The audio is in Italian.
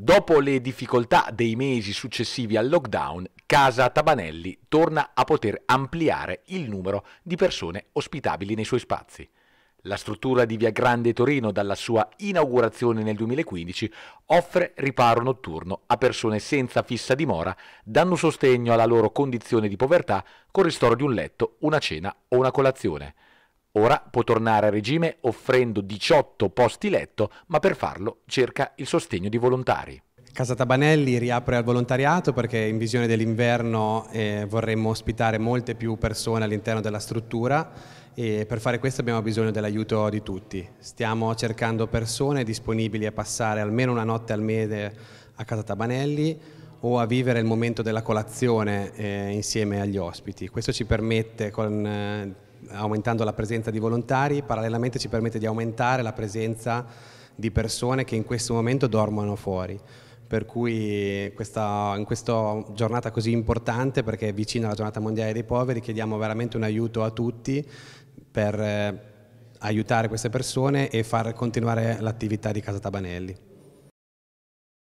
Dopo le difficoltà dei mesi successivi al lockdown, Casa Tabanelli torna a poter ampliare il numero di persone ospitabili nei suoi spazi. La struttura di Via Grande Torino, dalla sua inaugurazione nel 2015, offre riparo notturno a persone senza fissa dimora, dando sostegno alla loro condizione di povertà con ristoro di un letto, una cena o una colazione. Ora può tornare a regime offrendo 18 posti letto, ma per farlo cerca il sostegno di volontari. Casa Tabanelli riapre al volontariato perché in visione dell'inverno eh, vorremmo ospitare molte più persone all'interno della struttura e per fare questo abbiamo bisogno dell'aiuto di tutti. Stiamo cercando persone disponibili a passare almeno una notte al mese a Casa Tabanelli o a vivere il momento della colazione eh, insieme agli ospiti. Questo ci permette con eh, aumentando la presenza di volontari, parallelamente ci permette di aumentare la presenza di persone che in questo momento dormono fuori. Per cui questa, in questa giornata così importante, perché è vicina alla giornata mondiale dei poveri, chiediamo veramente un aiuto a tutti per eh, aiutare queste persone e far continuare l'attività di Casa Tabanelli.